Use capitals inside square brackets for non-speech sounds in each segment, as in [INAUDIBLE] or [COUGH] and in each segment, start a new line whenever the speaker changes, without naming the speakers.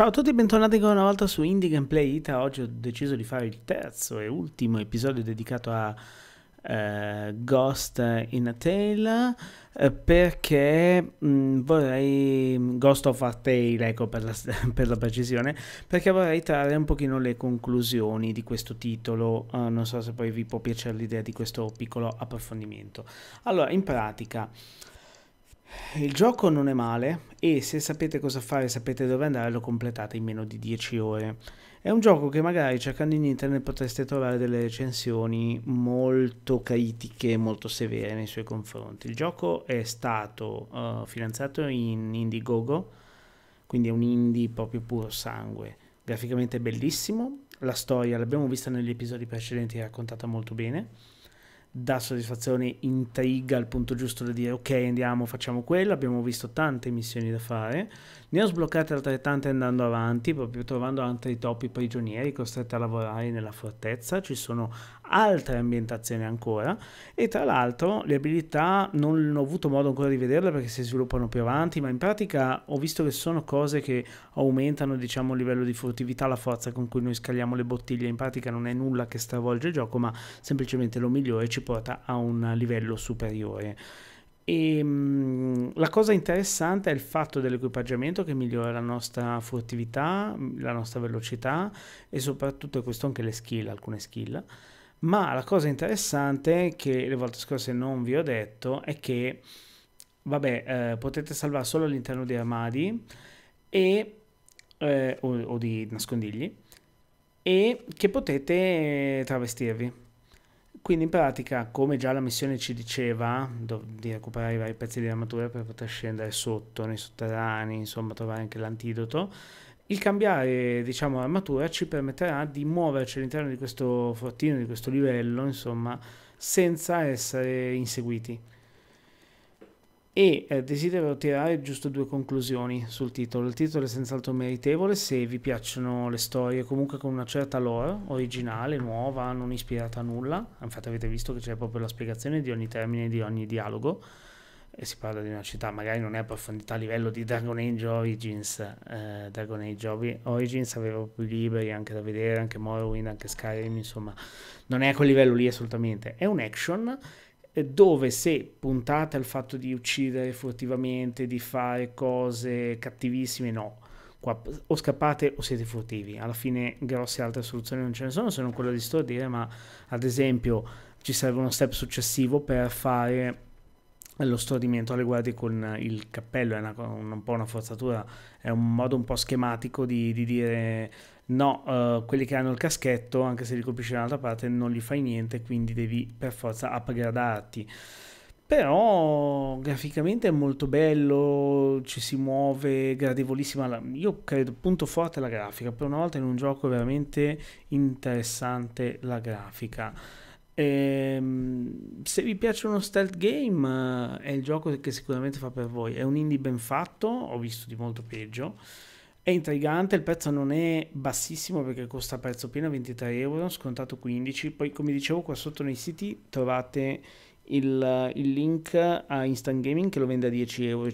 Ciao a tutti e bentornati ancora una volta su Indie Gameplay Ita. Oggi ho deciso di fare il terzo e ultimo episodio dedicato a uh, Ghost in a Tale uh, perché mh, mm, vorrei mm, Ghost of a Tale, ecco per la, [LAUGHS] per la, precisione, perché vorrei trarre un pochino le conclusioni di questo titolo. Uh, non so se poi vi può piacere l'idea di questo piccolo approfondimento. Allora, in pratica il gioco non è male e se sapete cosa fare e sapete dove andare lo completate in meno di 10 ore. È un gioco che magari cercando in internet potreste trovare delle recensioni molto critiche, molto severe nei suoi confronti. Il gioco è stato uh, eh, finanziato in Indiegogo, quindi è un indie proprio puro sangue. Graficamente bellissimo, la storia l'abbiamo vista negli episodi precedenti raccontata molto bene dà soddisfazione, intriga al punto giusto da dire ok andiamo facciamo quello, abbiamo visto tante missioni da fare, ne ho sbloccate altrettante andando avanti, proprio trovando altri topi prigionieri costretti a lavorare nella fortezza, ci sono altre ambientazioni ancora e tra l'altro le abilità non ho avuto modo ancora di vederle perché si sviluppano più avanti, ma in pratica ho visto che sono cose che aumentano diciamo il livello di furtività, la forza con cui noi scagliamo le bottiglie, in pratica non è nulla che stravolge il gioco ma semplicemente lo migliore, ci ci porta a un livello superiore. E, ehm, la cosa interessante è il fatto dell'equipaggiamento che migliora la nostra furtività, la nostra velocità e soprattutto questo anche le skill, alcune skill. Ma la cosa interessante che le volte scorse non vi ho detto è che vabbè, eh, potete salvare solo all'interno di armadi e, eh, o, o di nascondigli e che potete travestirvi. Quindi in pratica, come già la missione ci diceva, di recuperare i vari pezzi di armatura per poter scendere sotto, nei sotterranei, insomma trovare anche l'antidoto, il cambiare, diciamo, armatura ci permetterà di muoverci all'interno di questo fortino, di questo livello, insomma, senza essere inseguiti e eh, desidero tirare giusto due conclusioni sul titolo. Il titolo è senz'altro meritevole se vi piacciono le storie comunque con una certa lore, originale, nuova, non ispirata a nulla. Infatti avete visto che c'è proprio la spiegazione di ogni termine, di ogni dialogo. E si parla di una città, magari non è approfondita a livello di Dragon Age Origins. Eh, Dragon Age Origins aveva più liberi anche da vedere, anche Morrowind, anche Skyrim, insomma, non è a quel livello lì assolutamente. È un action dove se puntate al fatto di uccidere furtivamente, di fare cose cattivissime, no. Qua, o scappate o siete furtivi. Alla fine grosse altre soluzioni non ce ne sono, se non quella di stordire, ma ad esempio ci serve uno step successivo per fare lo stordimento alle guardie con il cappello è una, un, po' una forzatura, è un modo un po' schematico di, di dire no, uh, quelli che hanno il caschetto, anche se li colpisci dall'altra parte, non gli fai niente, quindi devi per forza upgradarti. Però graficamente è molto bello, ci si muove, gradevolissima. io credo, punto forte la grafica, per una volta in un gioco veramente interessante la grafica. Ehm, se vi piace uno stealth game è il gioco che sicuramente fa per voi, è un indie ben fatto, ho visto di molto peggio, è intrigante, il prezzo non è bassissimo perché costa a prezzo pieno 23 euro, scontato 15, poi come dicevo qua sotto nei siti trovate il, il link a Instant Gaming che lo vende a 10,50 euro,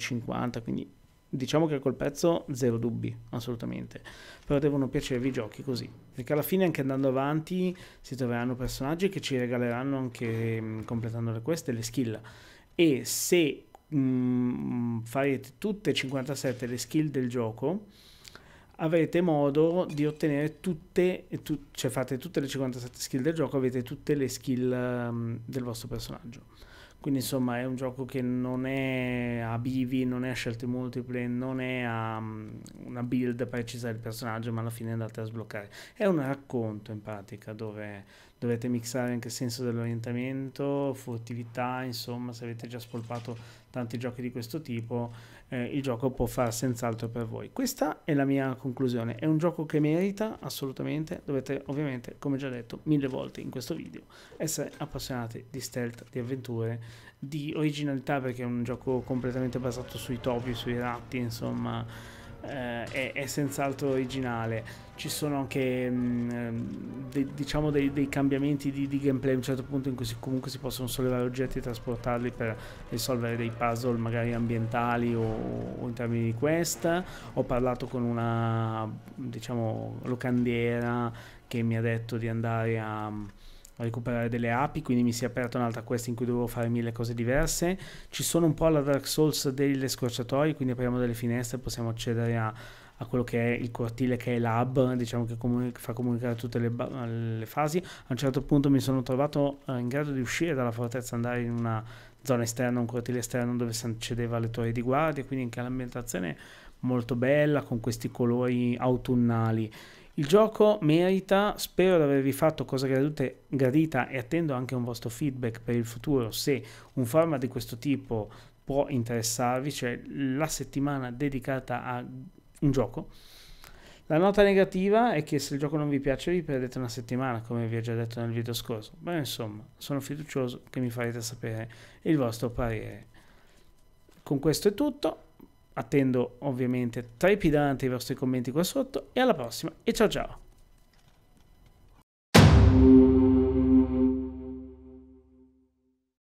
quindi diciamo che col pezzo zero dubbi, assolutamente. Però devono piacervi i giochi così, perché alla fine anche andando avanti si troveranno personaggi che ci regaleranno anche mm, completando le queste le skill e se mh, mm, farete tutte 57 le skill del gioco avrete modo di ottenere tutte, tu, cioè fate tutte le 57 skill del gioco, avete tutte le skill um, del vostro personaggio quindi insomma è un gioco che non è a bivi, non è a scelte multiple, non è a um, una build precisa del personaggio, ma alla fine andate a sbloccare. È un racconto in pratica dove dovete mixare anche il senso dell'orientamento, furtività, insomma se avete già spolpato tanti giochi di questo tipo, eh, il gioco può far senz'altro per voi. Questa è la mia conclusione, è un gioco che merita assolutamente, dovete ovviamente, come già detto mille volte in questo video, essere appassionati di stealth, di avventure di originalità perché è un gioco completamente basato sui topi, sui ratti, insomma, eh, è, è, senz'altro originale. Ci sono anche mh, mm, ehm, de, diciamo dei, dei cambiamenti di, di, gameplay a un certo punto in cui si, comunque si possono sollevare oggetti e trasportarli per risolvere dei puzzle magari ambientali o, o in termini di quest. Ho parlato con una diciamo locandiera che mi ha detto di andare a a recuperare delle api, quindi mi si è aperta un'altra quest in cui dovevo fare mille cose diverse. Ci sono un po' alla Dark Souls delle scorciatoie, quindi apriamo delle finestre e possiamo accedere a, a, quello che è il cortile, che è l'hub, diciamo che comuni- fa comunicare tutte le, ba- le, fasi. A un certo punto mi sono trovato eh, in grado di uscire dalla fortezza, andare in una zona esterna, un cortile esterno dove si accedeva alle torri di guardia, quindi anche l'ambientazione molto bella con questi colori autunnali il gioco merita, spero di avervi fatto cosa gradute, gradita e attendo anche un vostro feedback per il futuro se un format di questo tipo può interessarvi, cioè la settimana dedicata a un gioco. La nota negativa è che se il gioco non vi piace vi perdete una settimana, come vi ho già detto nel video scorso. Ma insomma, sono fiducioso che mi farete sapere il vostro parere. Con questo è tutto, attendo ovviamente trepidanti i vostri commenti qua sotto e alla prossima e ciao ciao!